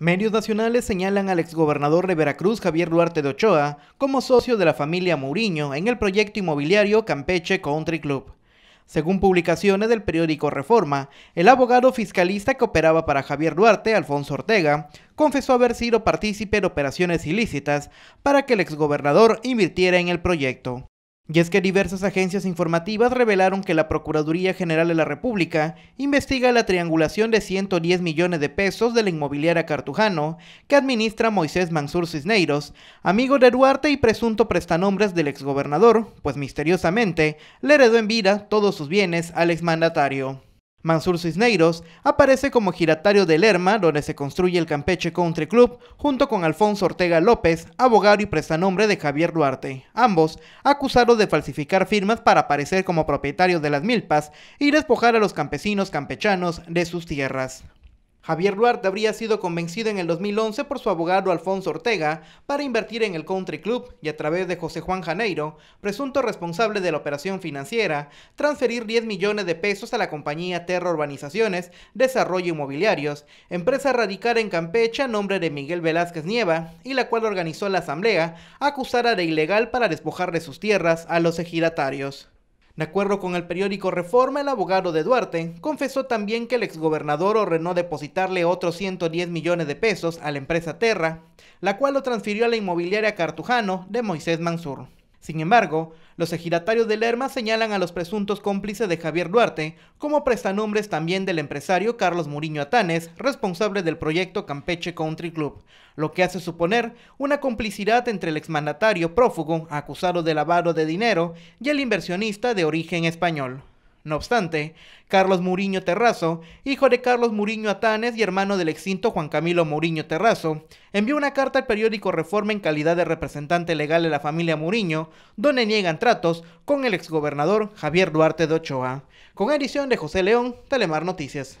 Medios nacionales señalan al exgobernador de Veracruz, Javier Duarte de Ochoa, como socio de la familia Mourinho en el proyecto inmobiliario Campeche Country Club. Según publicaciones del periódico Reforma, el abogado fiscalista que operaba para Javier Duarte, Alfonso Ortega, confesó haber sido partícipe de operaciones ilícitas para que el exgobernador invirtiera en el proyecto. Y es que diversas agencias informativas revelaron que la Procuraduría General de la República investiga la triangulación de 110 millones de pesos de la inmobiliaria Cartujano que administra Moisés Mansur Cisneiros, amigo de Duarte y presunto prestanombres del exgobernador, pues misteriosamente le heredó en vida todos sus bienes al exmandatario. Mansur Cisneiros aparece como giratario de Lerma, donde se construye el Campeche Country Club, junto con Alfonso Ortega López, abogado y prestanombre de Javier Duarte, ambos acusados de falsificar firmas para aparecer como propietarios de las milpas y despojar a los campesinos campechanos de sus tierras. Javier Duarte habría sido convencido en el 2011 por su abogado Alfonso Ortega para invertir en el Country Club y a través de José Juan Janeiro, presunto responsable de la operación financiera, transferir 10 millones de pesos a la compañía Terra Urbanizaciones Desarrollo Inmobiliarios, empresa radicada en Campeche a nombre de Miguel Velázquez Nieva y la cual organizó la asamblea acusada de ilegal para despojar de sus tierras a los ejidatarios. De acuerdo con el periódico Reforma, el abogado de Duarte confesó también que el exgobernador ordenó depositarle otros 110 millones de pesos a la empresa Terra, la cual lo transfirió a la inmobiliaria Cartujano de Moisés Mansur. Sin embargo, los ejidatarios de Lerma señalan a los presuntos cómplices de Javier Duarte como prestanombres también del empresario Carlos Muriño Atanes, responsable del proyecto Campeche Country Club, lo que hace suponer una complicidad entre el exmandatario prófugo acusado de lavado de dinero y el inversionista de origen español. No obstante, Carlos Muriño Terrazo, hijo de Carlos Muriño Atanes y hermano del extinto Juan Camilo Muriño Terrazo, envió una carta al periódico Reforma en calidad de representante legal de la familia Muriño, donde niegan tratos con el exgobernador Javier Duarte de Ochoa. Con edición de José León, Telemar Noticias.